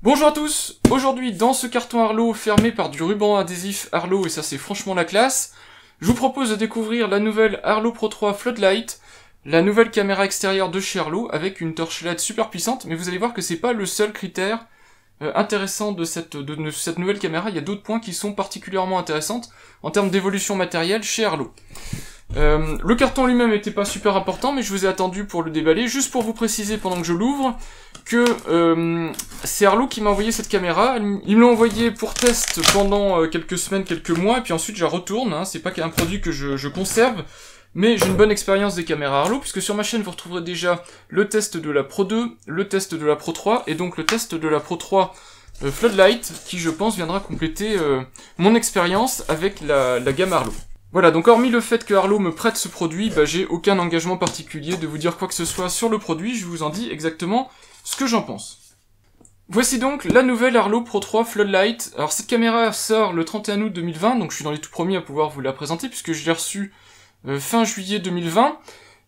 Bonjour à tous Aujourd'hui, dans ce carton Arlo fermé par du ruban adhésif Arlo, et ça c'est franchement la classe, je vous propose de découvrir la nouvelle Arlo Pro 3 Floodlight, la nouvelle caméra extérieure de chez Arlo, avec une torche LED super puissante, mais vous allez voir que c'est pas le seul critère euh, intéressant de cette, de, de cette nouvelle caméra, il y a d'autres points qui sont particulièrement intéressants en termes d'évolution matérielle chez Arlo. Euh, le carton lui-même n'était pas super important, mais je vous ai attendu pour le déballer, juste pour vous préciser pendant que je l'ouvre que euh, c'est Arlo qui m'a envoyé cette caméra. Il me l'a envoyé pour test pendant euh, quelques semaines, quelques mois, et puis ensuite je retourne. Hein. C'est pas un produit que je, conserve, mais j'ai une bonne expérience des caméras Arlo, puisque sur ma chaîne vous retrouverez déjà le test de la Pro 2, le test de la Pro 3, et donc le test de la Pro 3 Floodlight, qui je pense viendra compléter mon expérience avec la, la gamme Arlo. Voilà, donc hormis le fait que Harlow me prête ce produit, bah, j'ai aucun engagement particulier de vous dire quoi que ce soit sur le produit, je vous en dis exactement ce que j'en pense. Voici donc la nouvelle Arlo Pro 3 Floodlight. Alors cette caméra sort le 31 août 2020, donc je suis dans les tout premiers à pouvoir vous la présenter puisque je l'ai reçue euh, fin juillet 2020.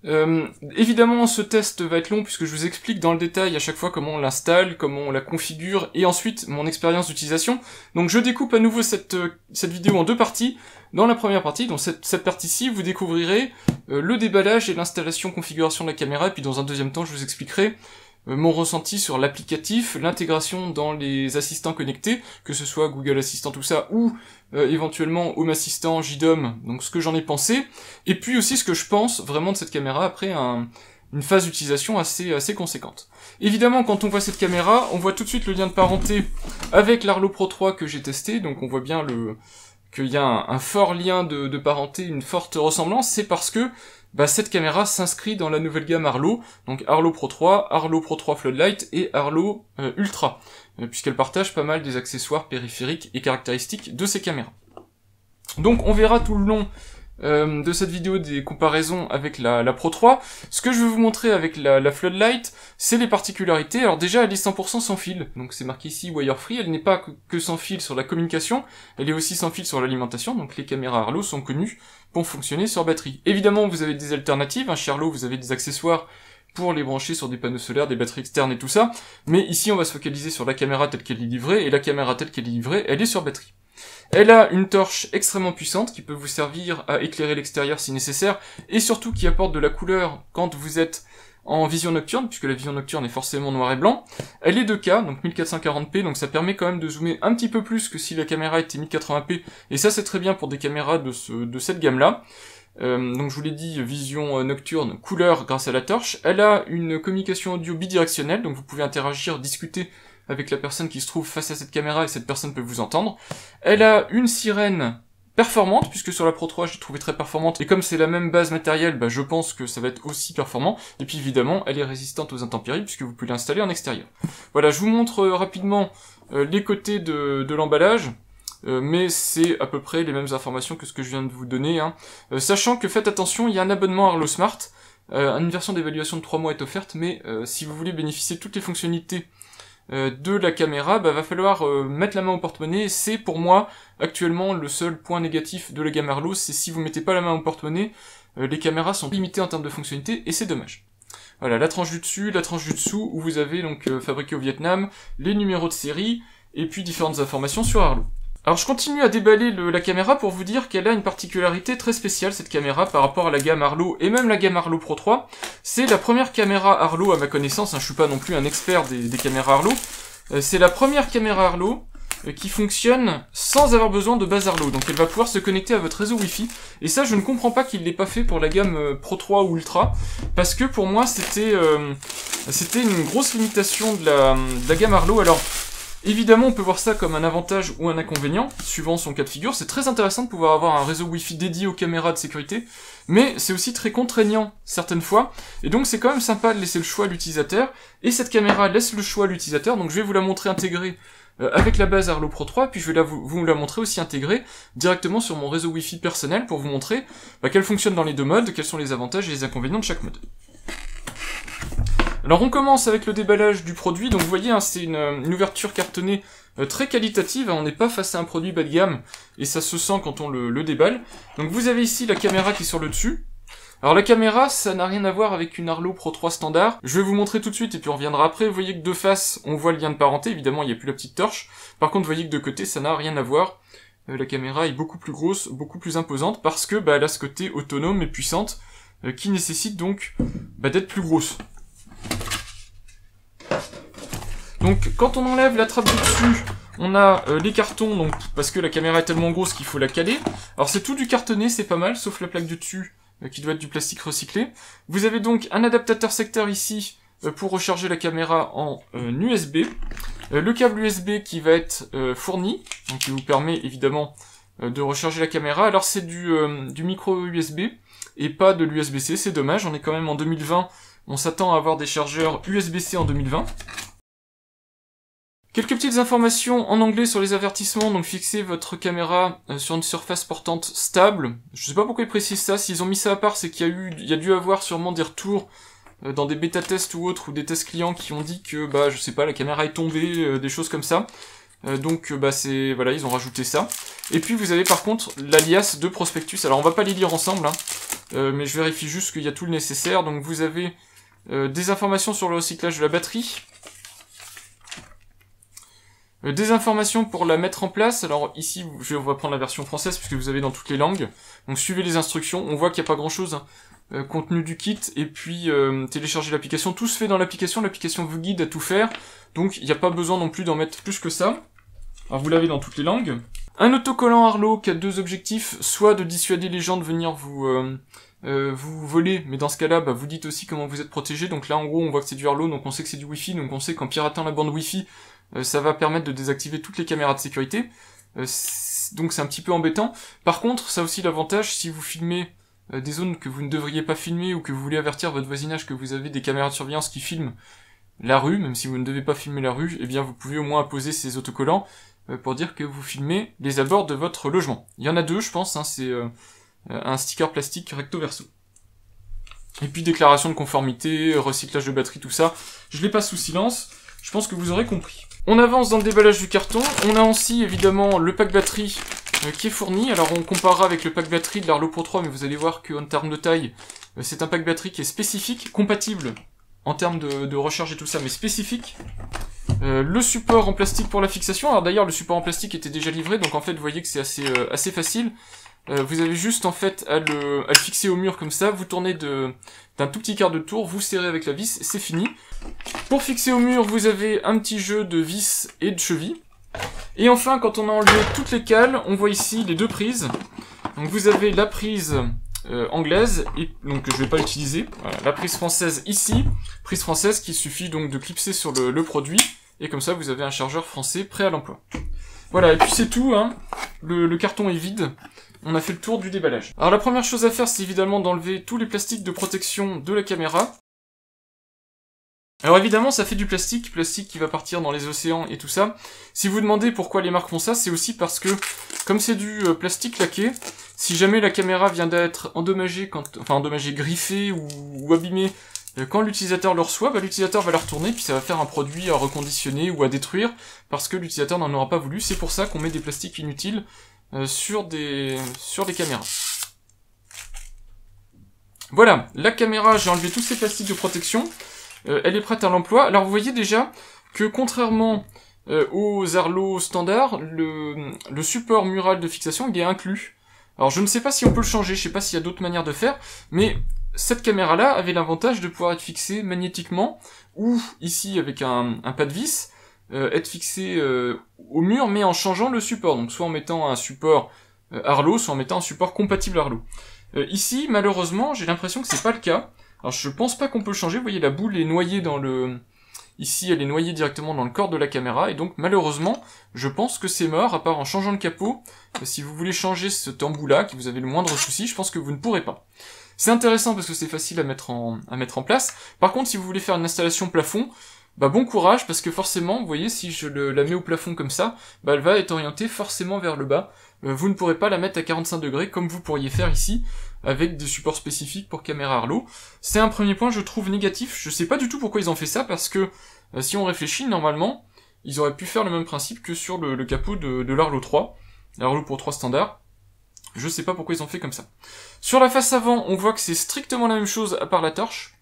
Euh, évidemment, ce test va être long puisque je vous explique dans le détail à chaque fois comment on l'installe, comment on la configure et ensuite mon expérience d'utilisation. Donc je découpe à nouveau cette, euh, vidéo en deux parties. Dans la première partie, dans cette, partie-ci, vous découvrirez euh, le déballage et l'installation configuration de la caméra, et puis dans un deuxième temps, je vous expliquerai euh, mon ressenti sur l'applicatif, l'intégration dans les assistants connectés, que ce soit Google Assistant, tout ça, ou euh, éventuellement Home Assistant, JDOM, donc ce que j'en ai pensé, et puis aussi ce que je pense vraiment de cette caméra après une phase d'utilisation assez, assez conséquente. Évidemment, quand on voit cette caméra, on voit tout de suite le lien de parenté avec l'Arlo Pro 3 que j'ai testé, donc on voit bien le qu'il y a un, fort lien de, de, parenté, une forte ressemblance, c'est parce que bah, cette caméra s'inscrit dans la nouvelle gamme Arlo, donc Arlo Pro 3, Arlo Pro 3 Floodlight et Arlo euh, Ultra, euh, puisqu'elle partage pas mal des accessoires périphériques et caractéristiques de ces caméras. Donc on verra tout le long euh, de cette vidéo des comparaisons avec la, Pro 3. Ce que je vais vous montrer avec la, la Floodlight, c'est les particularités. Alors déjà, elle est 100% sans fil, donc c'est marqué ici wire free. Elle n'est pas que, sans fil sur la communication, elle est aussi sans fil sur l'alimentation, donc les caméras Arlo sont connues pour fonctionner sur batterie. Évidemment, vous avez des alternatives. un hein, chez vous avez des accessoires pour les brancher sur des panneaux solaires, des batteries externes et tout ça. Mais ici, on va se focaliser sur la caméra telle qu'elle est livrée, et la caméra telle qu'elle est livrée, elle est sur batterie. Elle a une torche extrêmement puissante qui peut vous servir à éclairer l'extérieur si nécessaire, et surtout qui apporte de la couleur quand vous êtes en vision nocturne, puisque la vision nocturne est forcément noir et blanc. Elle est 2K, donc 1440p, donc ça permet quand même de zoomer un petit peu plus que si la caméra était 1080p, et ça c'est très bien pour des caméras de, ce, de cette gamme-là. Euh, donc je vous l'ai dit, vision euh, nocturne, couleur grâce à la torche. Elle a une communication audio bidirectionnelle, donc vous pouvez interagir, discuter avec la personne qui se trouve face à cette caméra et cette personne peut vous entendre. Elle a une sirène performante, puisque sur la Pro 3 je l'ai trouvée très performante, et comme c'est la même base matérielle, bah, je pense que ça va être aussi performant, et puis évidemment elle est résistante aux intempéries, puisque vous pouvez l'installer en extérieur. Voilà, je vous montre euh, rapidement euh, les côtés de, l'emballage, euh, mais c'est à peu près les mêmes informations que ce que je viens de vous donner. Hein. sachant que faites attention, il y a un abonnement à Arlo Smart, une version d'évaluation de 3 mois est offerte, mais si vous voulez bénéficier de toutes les fonctionnalités euh, de la caméra, bah, va falloir euh, mettre la main au porte-monnaie. C'est pour moi actuellement le seul point négatif de la gamme Arlo, c'est si vous mettez pas la main au porte-monnaie, euh, les caméras sont limitées en termes de fonctionnalité et c'est dommage. Voilà, la tranche du dessus, la tranche du dessous, où vous avez donc fabriqué au Vietnam, les numéros de série, et puis différentes informations sur Arlo. Alors je continue à déballer la caméra pour vous dire qu'elle a une particularité très spéciale cette caméra par rapport à la gamme Arlo et même la gamme Arlo Pro 3. C'est la première caméra Arlo à ma connaissance, hein, je suis pas non plus un expert des, caméras Arlo. Euh, c'est la première caméra Arlo euh, qui fonctionne sans avoir besoin de base Arlo. Donc elle va pouvoir se connecter à votre réseau Wi-Fi. Et ça je ne comprends pas qu'il l'ait pas fait pour la gamme euh, Pro 3 ou Ultra. Parce que pour moi c'était c'était une grosse limitation de la, de la gamme Arlo. Alors Évidemment, on peut voir ça comme un avantage ou un inconvénient, suivant son cas de figure. C'est très intéressant de pouvoir avoir un réseau Wi-Fi dédié aux caméras de sécurité, mais c'est aussi très contraignant certaines fois, et donc c'est quand même sympa de laisser le choix à l'utilisateur, et cette caméra laisse le choix à l'utilisateur, donc je vais vous la montrer intégrée euh, avec la base Arlo Pro 3, puis je vais vous, la montrer aussi intégrée directement sur mon réseau Wi-Fi personnel pour vous montrer bah, qu'elle fonctionne dans les deux modes, quels sont les avantages et les inconvénients de chaque mode. Alors on commence avec le déballage du produit, donc vous voyez, hein, c'est euh, une, ouverture cartonnée euh, très qualitative, hein. on n'est pas face à un produit bas de gamme, et ça se sent quand on le, déballe. Donc vous avez ici la caméra qui est sur le dessus, alors la caméra, ça n'a rien à voir avec une Arlo Pro 3 standard. Je vais vous montrer tout de suite et puis on reviendra après. Vous voyez que de face, on voit le lien de parenté. Évidemment, il n'y a plus la petite torche. Par contre, vous voyez que de côté, ça n'a rien à voir. Euh, la caméra est beaucoup plus grosse, beaucoup plus imposante parce que bah, elle a ce côté autonome et puissante qui nécessite donc bah, d'être plus grosse. Donc quand on enlève la trappe du dessus, on a euh, les cartons, donc parce que la caméra est tellement grosse qu'il faut la caler. Alors c'est tout du cartonné, c'est pas mal, sauf la plaque du dessus, euh, qui doit être du plastique recyclé. Vous avez donc un adaptateur secteur ici euh, pour recharger la caméra en USB. le câble USB qui va être fourni, qui vous permet évidemment de recharger la caméra. Alors c'est du, du micro USB et pas de l'USB-C, c'est dommage, on est quand même en 2020, on s'attend à avoir des chargeurs USB-C en 2020. Quelques petites informations en anglais sur les avertissements, donc fixez votre caméra euh, sur une surface portante stable. Je sais pas pourquoi ils précisent ça, s'ils ont mis ça à part, c'est qu'il y a eu, il y a dû avoir sûrement des retours euh, dans des bêta tests ou autres, ou des tests clients qui ont dit que, bah, je sais pas, la caméra est tombée, euh, des choses comme ça. donc, bah, c'est, voilà, ils ont rajouté ça. Et puis, vous avez par contre l'alias de prospectus. Alors, on va pas les lire ensemble, hein. mais je vérifie juste qu'il y a tout le nécessaire. Donc, vous avez des informations sur le recyclage de la batterie, euh, des informations pour la mettre en place. Alors ici, je vais prendre la version française puisque vous avez dans toutes les langues. Donc suivez les instructions. On voit qu'il n'y a pas grand chose. Hein. Euh, contenu du kit et puis euh, télécharger l'application. Tout se fait dans l'application. L'application vous guide à tout faire. Donc il n'y a pas besoin non plus d'en mettre plus que ça. Alors vous l'avez dans toutes les langues. Un autocollant Arlo qui a deux objectifs. Soit de dissuader les gens de venir vous... vous voler, mais dans ce cas-là, bah, vous dites aussi comment vous êtes protégé. Donc là, en gros, on voit que c'est du Arlo, donc on sait que c'est du Wi-Fi, donc on sait qu'en piratant la bande Wi-Fi, euh, ça va permettre de désactiver toutes les caméras de sécurité. Euh, donc c'est un petit peu embêtant. Par contre, ça a aussi l'avantage si vous filmez euh, des zones que vous ne devriez pas filmer ou que vous voulez avertir votre voisinage que vous avez des caméras de surveillance qui filment la rue, même si vous ne devez pas filmer la rue, eh bien vous pouvez au moins apposer ces autocollants pour dire que vous filmez les abords de votre logement. Il y en a deux, je pense, hein, c'est un sticker plastique recto verso. Et puis déclaration de conformité, recyclage de batterie, tout ça, je les passe sous silence, je pense que vous aurez compris. On avance dans le déballage du carton. On a aussi évidemment le pack batterie euh, qui est fourni. Alors on comparera avec le pack batterie de l'Arlo Pro 3, mais vous allez voir qu'en termes de taille, euh, c'est un pack batterie qui est spécifique, compatible en termes de, recharge et tout ça, mais spécifique. Euh, le support en plastique pour la fixation. Alors d'ailleurs, le support en plastique était déjà livré, donc en fait, vous voyez que c'est assez, assez facile. Euh, vous avez juste en fait à le, fixer au mur comme ça, vous tournez d'un tout petit quart de tour, vous serrez avec la vis, c'est fini. Pour fixer au mur, vous avez un petit jeu de vis et de cheville. Et enfin, quand on a enlevé toutes les cales, on voit ici les deux prises. Donc vous avez la prise euh, anglaise, donc je vais pas utiliser, la prise française ici, prise française qui suffit donc de clipser sur le, produit, et comme ça vous avez un chargeur français prêt à l'emploi. Voilà, et puis c'est tout, hein. le carton est vide on a fait le tour du déballage. Alors la première chose à faire, c'est évidemment d'enlever tous les plastiques de protection de la caméra. Alors évidemment, ça fait du plastique, plastique qui va partir dans les océans et tout ça. Si vous demandez pourquoi les marques font ça, c'est aussi parce que, comme c'est du euh, plastique laqué, si jamais la caméra vient d'être endommagée, quand, enfin endommagée, griffée ou, abîmée, euh, quand l'utilisateur le reçoit, bah, l'utilisateur va la retourner, puis ça va faire un produit à reconditionner ou à détruire, parce que l'utilisateur n'en aura pas voulu. C'est pour ça qu'on met des plastiques inutiles euh, sur, des, sur des caméras. Voilà, la caméra, j'ai enlevé tous ces plastiques de protection. Euh, elle est prête à l'emploi. Alors vous voyez déjà que contrairement euh, aux Arlo standard le, le, support mural de fixation, il est inclus. Alors je ne sais pas si on peut le changer, je ne sais pas s'il y a d'autres manières de faire, mais cette caméra-là avait l'avantage de pouvoir être fixée magnétiquement, ou ici avec un, un pas de vis, euh, être fixé euh, au mur, mais en changeant le support. Donc soit en mettant un support euh, Arlo, soit en mettant un support compatible Arlo. ici, malheureusement, j'ai l'impression que c'est pas le cas. Alors je pense pas qu'on peut le changer. Vous voyez, la boule est noyée dans le... Ici, elle est noyée directement dans le corps de la caméra, et donc malheureusement, je pense que c'est mort, à part en changeant le capot. Si vous voulez changer ce embout là que vous avez le moindre souci, je pense que vous ne pourrez pas. C'est intéressant parce que c'est facile à mettre, en, à mettre en place. Par contre, si vous voulez faire une installation plafond, bah bon courage parce que forcément, vous voyez, si je la mets au plafond comme ça, bah elle va être orientée forcément vers le bas. Euh, vous ne pourrez pas la mettre à 45 degrés comme vous pourriez faire ici avec des supports spécifiques pour caméra Arlo. C'est un premier point je trouve négatif. Je sais pas du tout pourquoi ils ont fait ça parce que euh, si on réfléchit normalement, ils auraient pu faire le même principe que sur le, capot de, l'Arlo 3, l'Arlo pour 3 standard. Je sais pas pourquoi ils ont fait comme ça. Sur la face avant, on voit que c'est strictement la même chose à part la torche.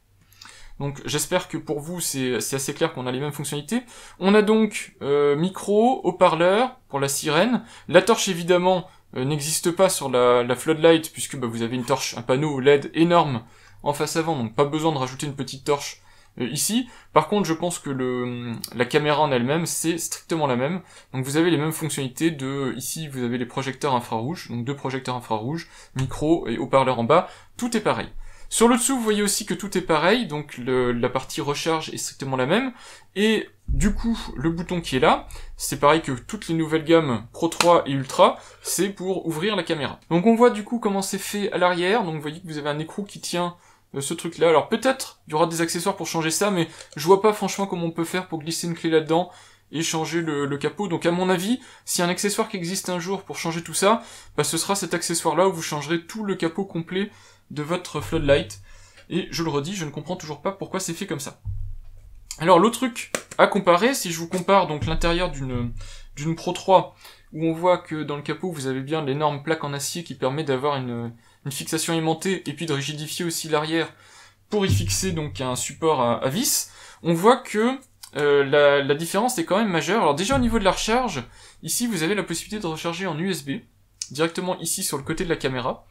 Donc j'espère que pour vous c'est assez clair qu'on a les mêmes fonctionnalités. On a donc euh, micro, haut-parleur pour la sirène. La torche évidemment euh, n'existe pas sur la, floodlight puisque bah, vous avez une torche, un panneau LED énorme en face avant, donc pas besoin de rajouter une petite torche euh, ici. Par contre je pense que la caméra en elle-même c'est strictement la même. Donc vous avez les mêmes fonctionnalités de ici vous avez les projecteurs infrarouges, donc deux projecteurs infrarouges, micro et haut-parleur en bas, tout est pareil. Sur le dessous, vous voyez aussi que tout est pareil, donc la partie recharge est strictement la même. Et du coup, le bouton qui est là, c'est pareil que toutes les nouvelles gammes Pro 3 et Ultra, c'est pour ouvrir la caméra. Donc on voit du coup comment c'est fait à l'arrière, donc vous voyez que vous avez un écrou qui tient euh, ce truc là. Alors peut-être il y aura des accessoires pour changer ça, mais je vois pas franchement comment on peut faire pour glisser une clé là-dedans et changer le, le, capot. Donc à mon avis, si un accessoire qui existe un jour pour changer tout ça, bah, ce sera cet accessoire là où vous changerez tout le capot complet de votre floodlight. Et je le redis, je ne comprends toujours pas pourquoi c'est fait comme ça. Alors l'autre truc à comparer, si je vous compare donc l'intérieur d'une d'une Pro 3, où on voit que dans le capot vous avez bien l'énorme plaque en acier qui permet d'avoir une, une, fixation aimantée et puis de rigidifier aussi l'arrière pour y fixer donc un support à, vis, on voit que euh, la, la, différence est quand même majeure. Alors déjà au niveau de la recharge, ici vous avez la possibilité de recharger en USB, directement ici sur le côté de la caméra.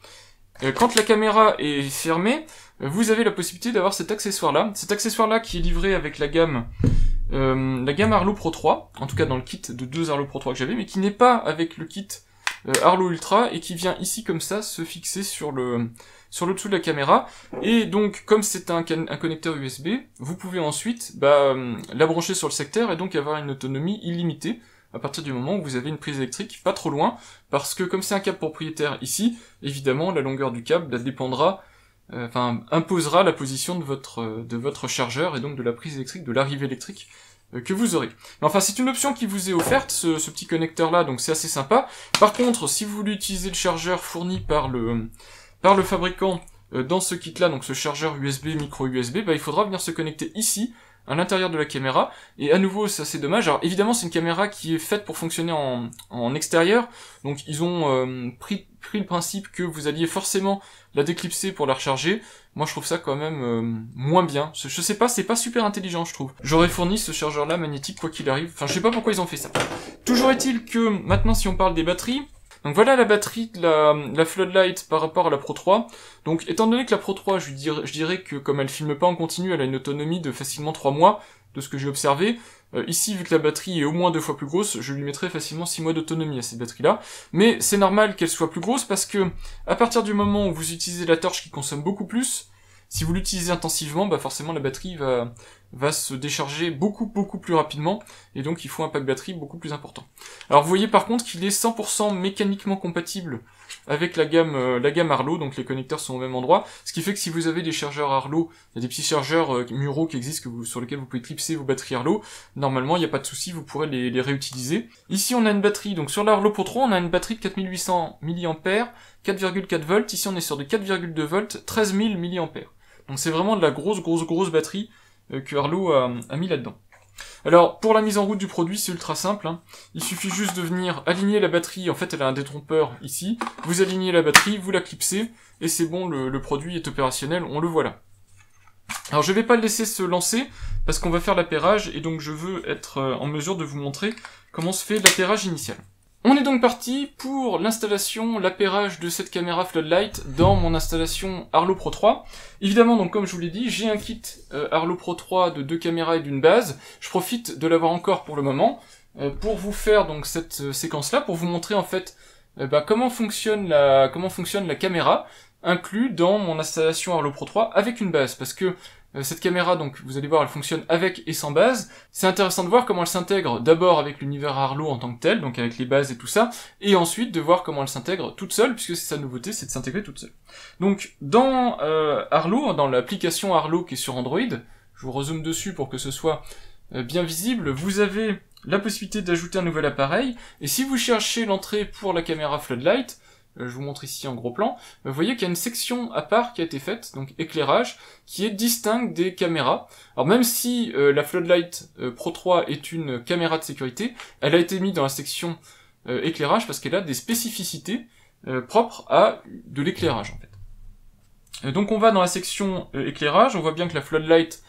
Euh, quand la caméra est fermée, euh, vous avez la possibilité d'avoir cet accessoire-là. Cet accessoire-là qui est livré avec la gamme euh, la gamme Arlo Pro 3, en tout cas dans le kit de deux Arlo Pro 3 que j'avais, mais qui n'est pas avec le kit Arlo Ultra et qui vient ici comme ça se fixer sur le sur le dessous de la caméra. Et donc comme c'est un, connecteur USB, vous pouvez ensuite bah, la brancher sur le secteur et donc avoir une autonomie illimitée à partir du moment où vous avez une prise électrique pas trop loin, parce que comme c'est un câble propriétaire ici, évidemment la longueur du câble dépendra, euh, enfin imposera la position de votre, de votre chargeur et donc de la prise électrique, de l'arrivée électrique euh, que vous aurez. enfin c'est une option qui vous est offerte, ce, petit connecteur là, donc c'est assez sympa. Par contre, si vous voulez utiliser le chargeur fourni par le, par le fabricant euh, dans ce kit là, donc ce chargeur USB, micro USB, bah, il faudra venir se connecter ici à l'intérieur de la caméra. Et à nouveau, ça c'est dommage. Alors évidemment, c'est une caméra qui est faite pour fonctionner en, en extérieur. Donc ils ont euh, pris, pris le principe que vous alliez forcément la déclipser pour la recharger. Moi, je trouve ça quand même euh, moins bien. Je, je sais pas, c'est pas super intelligent, je trouve. J'aurais fourni ce chargeur-là magnétique quoi qu'il arrive. Enfin, je sais pas pourquoi ils ont fait ça. Toujours est-il que maintenant, si on parle des batteries, donc voilà la batterie de la, Floodlight par rapport à la Pro 3. Donc étant donné que la Pro 3, je, dirais, que comme elle filme pas en continu, elle a une autonomie de facilement 3 mois, de ce que j'ai observé. Euh, ici, vu que la batterie est au moins deux fois plus grosse, je lui mettrai facilement 6 mois d'autonomie à cette batterie-là. Mais c'est normal qu'elle soit plus grosse parce que à partir du moment où vous utilisez la torche qui consomme beaucoup plus, si vous l'utilisez intensivement, bah forcément la batterie va, va se décharger beaucoup beaucoup plus rapidement et donc il faut un pack batterie beaucoup plus important. Alors vous voyez par contre qu'il est 100% mécaniquement compatible avec la gamme euh, la gamme Arlo, donc les connecteurs sont au même endroit, ce qui fait que si vous avez des chargeurs Arlo, il y a des petits chargeurs euh, muraux qui existent sur lesquels vous pouvez clipser vos batteries Arlo, normalement il n'y a pas de souci, vous pourrez les, réutiliser. Ici on a une batterie, donc sur l'Arlo Pro 3 on a une batterie de 4800 mAh, 4,4 volts, ici on est sur de 4,2 volts, 13000 mAh. Donc c'est vraiment de la grosse grosse grosse batterie euh, que Arlo a, mis là-dedans. Alors, pour la mise en route du produit, c'est ultra simple. Hein. Il suffit juste de venir aligner la batterie. En fait, elle a un détrompeur ici. Vous alignez la batterie, vous la clipsez, et c'est bon, le, produit est opérationnel. On le voit là. Alors, je vais pas le laisser se lancer, parce qu'on va faire l'appairage, et donc je veux être euh, en mesure de vous montrer comment se fait l'appairage initial. On est donc parti pour l'installation, l'appairage de cette caméra Floodlight dans mon installation Arlo Pro 3. Évidemment, donc comme je vous l'ai dit, j'ai un kit euh, Arlo Pro 3 de deux caméras et d'une base. Je profite de l'avoir encore pour le moment euh, pour vous faire donc cette euh, séquence-là, pour vous montrer en fait bah, comment fonctionne la comment fonctionne la caméra inclue dans mon installation Arlo Pro 3 avec une base parce que euh, cette caméra, donc, vous allez voir, elle fonctionne avec et sans base. C'est intéressant de voir comment elle s'intègre d'abord avec l'univers Arlo en tant que tel, donc avec les bases et tout ça, et ensuite de voir comment elle s'intègre toute seule, puisque c'est sa nouveauté, c'est de s'intégrer toute seule. Donc, dans euh, Arlo, dans l'application Arlo qui est sur Android, je vous resume dessus pour que ce soit euh, bien visible, vous avez la possibilité d'ajouter un nouvel appareil, et si vous cherchez l'entrée pour la caméra Floodlight, euh, je vous montre ici en gros plan, vous voyez qu'il y a une section à part qui a été faite, donc éclairage, qui est distincte des caméras. Alors même si euh, la Floodlight euh, Pro 3 est une caméra de sécurité, elle a été mise dans la section éclairage parce qu'elle a des spécificités propres à de l'éclairage en fait. donc on va dans la section éclairage, on voit bien que la Floodlight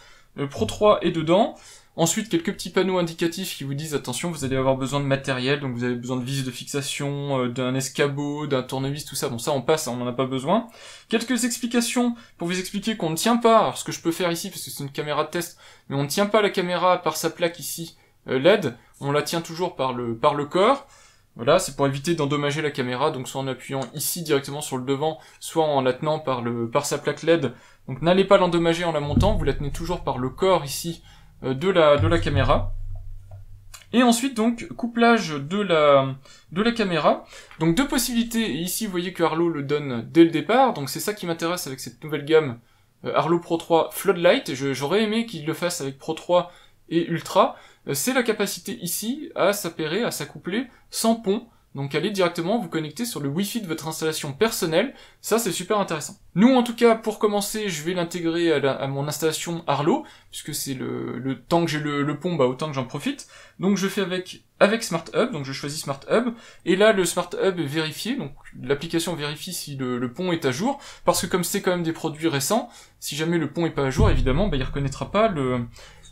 Pro 3 est dedans, Ensuite, quelques petits panneaux indicatifs qui vous disent attention, vous allez avoir besoin de matériel, donc vous avez besoin de vis de fixation, euh, d'un escabeau, d'un tournevis, tout ça. Bon, ça on passe, hein, on n'en a pas besoin. Quelques explications pour vous expliquer qu'on ne tient pas, alors ce que je peux faire ici parce que c'est une caméra de test, mais on ne tient pas la caméra par sa plaque ici euh, LED, on la tient toujours par le par le corps. Voilà, c'est pour éviter d'endommager la caméra, donc soit en appuyant ici directement sur le devant, soit en la tenant par, le, par sa plaque LED. Donc n'allez pas l'endommager en la montant, vous la tenez toujours par le corps ici, euh, de la, de la caméra. Et ensuite donc couplage de la de la caméra. Donc deux possibilités. Et ici vous voyez que Arlo le donne dès le départ. Donc c'est ça qui m'intéresse avec cette nouvelle gamme euh, Arlo Pro 3 Floodlight. J'aurais aimé qu'il le fasse avec Pro 3 et Ultra. Euh, c'est la capacité ici à s'appairer, à s'accoupler sans pont. Donc allez directement vous connecter sur le Wi-Fi de votre installation personnelle, ça c'est super intéressant. Nous en tout cas pour commencer je vais l'intégrer à, mon installation Arlo, puisque c'est le, temps que j'ai le, pont, bah autant que j'en profite. Donc je fais avec avec Smart Hub, donc je choisis Smart Hub, et là le Smart Hub est vérifié, donc l'application vérifie si le, le, pont est à jour, parce que comme c'est quand même des produits récents, si jamais le pont est pas à jour, évidemment, bah, il reconnaîtra pas le,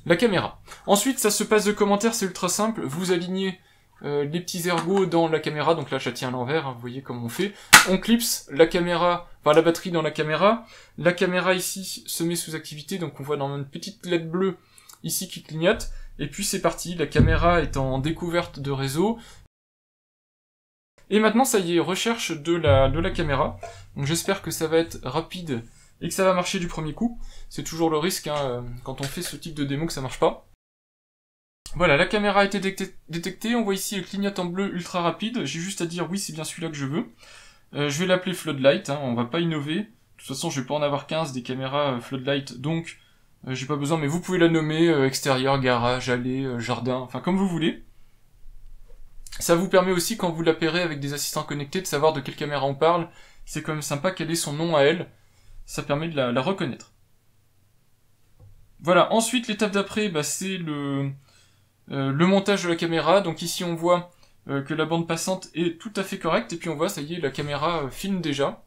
la caméra. Ensuite, ça se passe de commentaires, c'est ultra simple, vous alignez euh, les petits ergots dans la caméra, donc là je la tiens à l'envers, hein, vous voyez comment on fait. On clipse la caméra, enfin la batterie dans la caméra, la caméra ici se met sous activité, donc on voit dans une petite LED bleue ici qui clignote, et puis c'est parti, la caméra est en découverte de réseau. Et maintenant ça y est, recherche de la, de la caméra, donc j'espère que ça va être rapide et que ça va marcher du premier coup. C'est toujours le risque hein, euh, quand on fait ce type de démo que ça marche pas. Voilà, la caméra a été détectée. On voit ici le clignotant bleu ultra rapide. J'ai juste à dire oui, c'est bien celui-là que je veux. Euh, je vais l'appeler Floodlight, hein, on va pas innover. De toute façon, je vais pas en avoir 15 des caméras euh, Floodlight, donc euh, j'ai pas besoin, mais vous pouvez la nommer extérieur, garage, allée, jardin, enfin comme vous voulez. Ça vous permet aussi, quand vous la avec des assistants connectés, de savoir de quelle caméra on parle. C'est quand même sympa qu'elle est son nom à elle. Ça permet de la, reconnaître. Voilà, ensuite l'étape d'après, bah, c'est le, euh, le montage de la caméra, donc ici on voit euh, que la bande passante est tout à fait correcte, et puis on voit, ça y est, la caméra euh, filme déjà.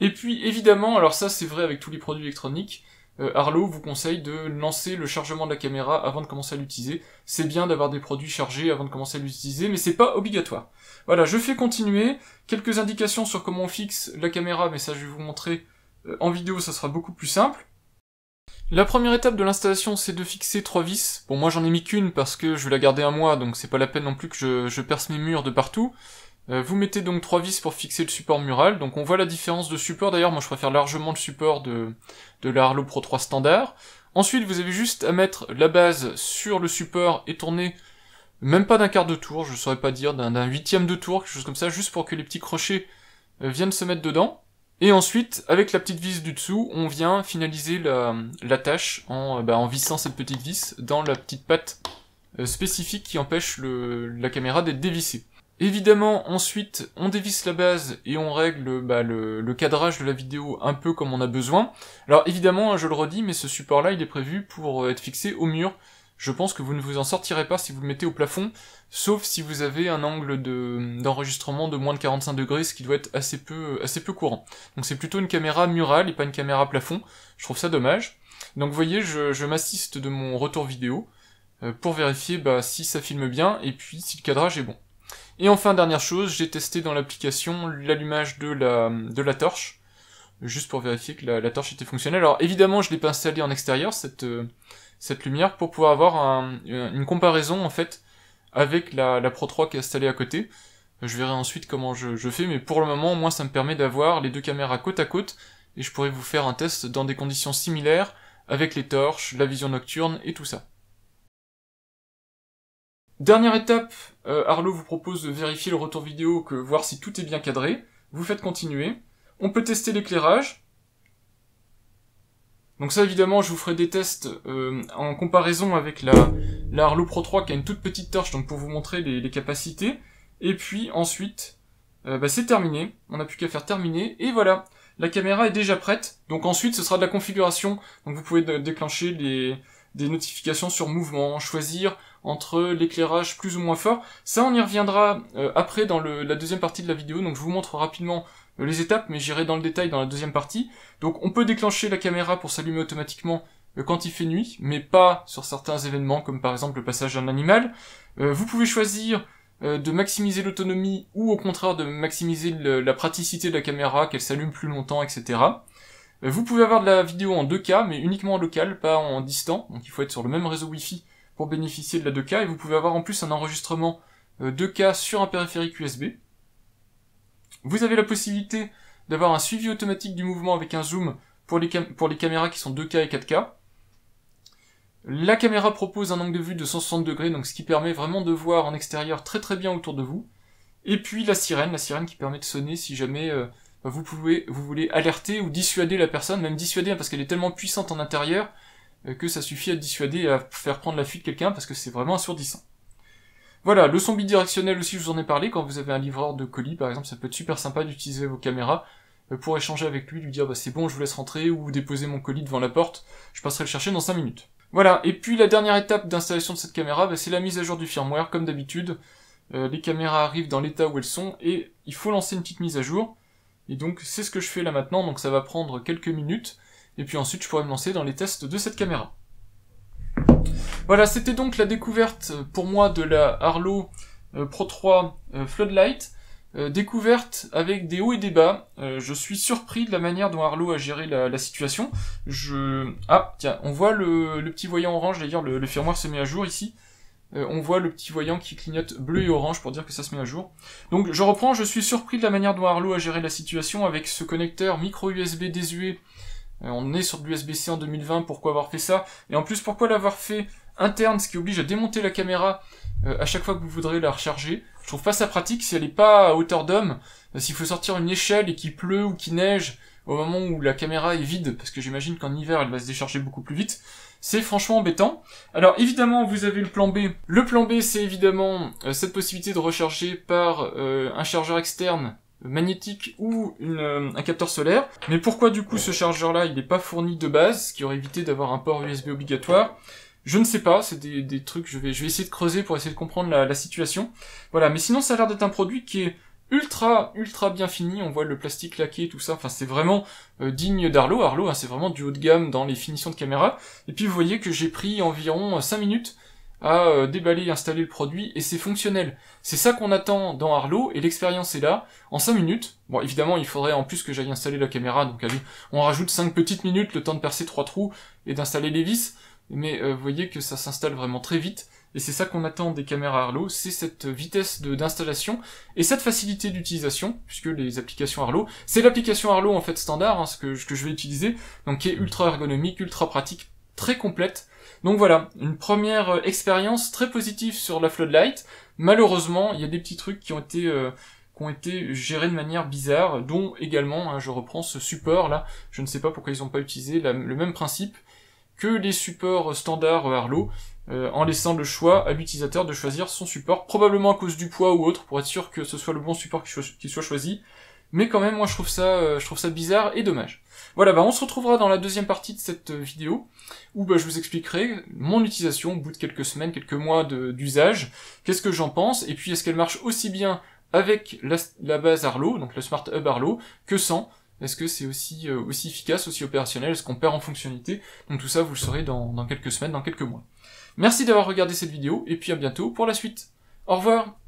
Et puis évidemment, alors ça c'est vrai avec tous les produits électroniques, Arlo vous conseille de lancer le chargement de la caméra avant de commencer à l'utiliser. C'est bien d'avoir des produits chargés avant de commencer à l'utiliser, mais c'est pas obligatoire. Voilà, je fais continuer. Quelques indications sur comment on fixe la caméra, mais ça je vais vous montrer en vidéo, ça sera beaucoup plus simple. La première étape de l'installation, c'est de fixer trois vis. Bon, moi j'en ai mis qu'une parce que je vais la garder un mois, donc c'est pas la peine non plus que je, perce mes murs de partout. Euh, vous mettez donc trois vis pour fixer le support mural. Donc on voit la différence de support. D'ailleurs, moi je préfère largement le support de, de la Harlow Pro 3 standard. Ensuite, vous avez juste à mettre la base sur le support et tourner même pas d'un quart de tour, je saurais pas dire, d'un huitième de tour, quelque chose comme ça, juste pour que les petits crochets euh, viennent se mettre dedans. Et ensuite, avec la petite vis du dessous, on vient finaliser la, tâche euh, bah, en, vissant cette petite vis dans la petite patte euh, spécifique qui empêche la caméra d'être dévissée. Évidemment, ensuite, on dévisse la base et on règle bah, le, le, cadrage de la vidéo un peu comme on a besoin. Alors évidemment, hein, je le redis, mais ce support-là, il est prévu pour euh, être fixé au mur je pense que vous ne vous en sortirez pas si vous le mettez au plafond, sauf si vous avez un angle d'enregistrement de, moins de 45 degrés, ce qui doit être assez peu, assez peu courant. Donc c'est plutôt une caméra murale et pas une caméra plafond, je trouve ça dommage. Donc vous voyez, je, m'assiste de mon retour vidéo euh, pour vérifier bah, si ça filme bien et puis si le cadrage est bon. Et enfin, dernière chose, j'ai testé dans l'application l'allumage de la, de la torche, juste pour vérifier que la, torche était fonctionnelle. Alors évidemment, je ne l'ai pas installée en extérieur, cette, euh, cette lumière pour pouvoir avoir euh, une comparaison en fait avec la, Pro 3 qui est installée à côté. Je verrai ensuite comment je, fais, mais pour le moment, moi, ça me permet d'avoir les deux caméras côte à côte et je pourrais vous faire un test dans des conditions similaires avec les torches, la vision nocturne et tout ça. Dernière étape, euh, Arlo vous propose de vérifier le retour vidéo, que voir si tout est bien cadré. Vous faites continuer. On peut tester l'éclairage, donc ça évidemment je vous ferai des tests euh, en comparaison avec la, la Pro 3 qui a une toute petite torche donc pour vous montrer les, capacités. Et puis ensuite euh, bah, c'est terminé, on n'a plus qu'à faire terminer et voilà la caméra est déjà prête. Donc ensuite ce sera de la configuration, donc vous pouvez déclencher des notifications sur mouvement, choisir entre l'éclairage plus ou moins fort. Ça on y reviendra euh, après dans la deuxième partie de la vidéo donc je vous montre rapidement euh, les étapes, mais j'irai dans le détail dans la deuxième partie. Donc on peut déclencher la caméra pour s'allumer automatiquement euh, quand il fait nuit, mais pas sur certains événements, comme par exemple le passage d'un animal. Euh, vous pouvez choisir de maximiser l'autonomie ou au contraire de maximiser la praticité de la caméra, qu'elle s'allume plus longtemps, etc. Vous pouvez avoir de la vidéo en 2K, mais uniquement en local, pas en distant, donc il faut être sur le même réseau Wi-Fi pour bénéficier de la 2K, et vous pouvez avoir en plus un enregistrement 2K sur un périphérique USB, vous avez la possibilité d'avoir un suivi automatique du mouvement avec un zoom pour les, pour les caméras qui sont 2K et 4K. La caméra propose un angle de vue de 160 degrés, donc ce qui permet vraiment de voir en extérieur très très bien autour de vous. Et puis la sirène, la sirène qui permet de sonner si jamais euh, bah, vous, pouvez, vous voulez alerter ou dissuader la personne, même dissuader hein, parce qu'elle est tellement puissante en intérieur euh, que ça suffit à dissuader et à faire prendre la fuite quelqu'un parce que c'est vraiment assourdissant. Voilà, le son bidirectionnel aussi, je vous en ai parlé, quand vous avez un livreur de colis, par exemple, ça peut être super sympa d'utiliser vos caméras euh, pour échanger avec lui, lui dire bah, c'est bon, je vous laisse rentrer, ou déposer mon colis devant la porte, je passerai le chercher dans 5 minutes. Voilà, et puis la dernière étape d'installation de cette caméra, bah, c'est la mise à jour du firmware, comme d'habitude. Euh, les caméras arrivent dans l'état où elles sont, et il faut lancer une petite mise à jour. Et donc c'est ce que je fais là maintenant, donc ça va prendre quelques minutes, et puis ensuite je pourrai me lancer dans les tests de cette caméra. Voilà, c'était donc la découverte euh, pour moi de la Harlow euh, Pro 3 euh, Floodlight. découverte avec des hauts et des bas. je suis surpris de la manière dont Harlow a géré la, situation. Je... Ah, tiens, on voit le, petit voyant orange, d'ailleurs le, firmware se met à jour ici. on voit le petit voyant qui clignote bleu et orange pour dire que ça se met à jour. Donc je reprends, je suis surpris de la manière dont Arlo a géré la situation avec ce connecteur micro USB désuet. on est sur de l'USB-C en 2020, pourquoi avoir fait ça Et en plus, pourquoi l'avoir fait interne, ce qui oblige à démonter la caméra euh, à chaque fois que vous voudrez la recharger. Je trouve pas ça pratique si elle est pas à hauteur d'homme, euh, s'il faut sortir une échelle et qu'il pleut ou qu'il neige au moment où la caméra est vide, parce que j'imagine qu'en hiver elle va se décharger beaucoup plus vite. C'est franchement embêtant. Alors évidemment vous avez le plan B. Le plan B c'est évidemment euh, cette possibilité de recharger par un chargeur externe magnétique ou un capteur solaire. Mais pourquoi du coup ce chargeur là il n'est pas fourni de base, ce qui aurait évité d'avoir un port USB obligatoire je ne sais pas, c'est des, trucs, je vais, je vais essayer de creuser pour essayer de comprendre la, situation. Voilà, mais sinon ça a l'air d'être un produit qui est ultra, ultra bien fini, on voit le plastique laqué, tout ça, enfin c'est vraiment euh, digne d'Arlo, Arlo, hein, c'est vraiment du haut de gamme dans les finitions de caméra, et puis vous voyez que j'ai pris environ 5 euh, minutes à euh, déballer et installer le produit, et c'est fonctionnel. C'est ça qu'on attend dans Arlo, et l'expérience est là, en 5 minutes, bon évidemment il faudrait en plus que j'aille installer la caméra, donc allez, on rajoute 5 petites minutes, le temps de percer 3 trous et d'installer les vis, mais euh, vous voyez que ça s'installe vraiment très vite, et c'est ça qu'on attend des caméras Arlo, c'est cette vitesse d'installation et cette facilité d'utilisation, puisque les applications Arlo, c'est l'application Arlo en fait standard, hein, ce que, je vais utiliser, donc qui est ultra ergonomique, ultra pratique, très complète. Donc voilà, une première euh, expérience très positive sur la Floodlight. Malheureusement, il y a des petits trucs qui ont été... Euh, qui ont été gérés de manière bizarre, dont également, hein, je reprends ce support là, je ne sais pas pourquoi ils n'ont pas utilisé le même principe, que les supports standards euh, Arlo, euh, en laissant le choix à l'utilisateur de choisir son support, probablement à cause du poids ou autre, pour être sûr que ce soit le bon support qui, soit choisi. Mais quand même, moi je trouve ça, euh, je trouve ça bizarre et dommage. Voilà, bah, on se retrouvera dans la deuxième partie de cette vidéo où bah, je vous expliquerai mon utilisation au bout de quelques semaines, quelques mois d'usage, qu'est-ce que j'en pense, et puis est-ce qu'elle marche aussi bien avec la, la base Arlo, donc le Smart Hub Arlo, que sans. Est-ce que c'est aussi, euh, aussi efficace, aussi opérationnel Est-ce qu'on perd en fonctionnalité Donc tout ça, vous le saurez dans, dans quelques semaines, dans quelques mois. Merci d'avoir regardé cette vidéo, et puis à bientôt pour la suite. Au revoir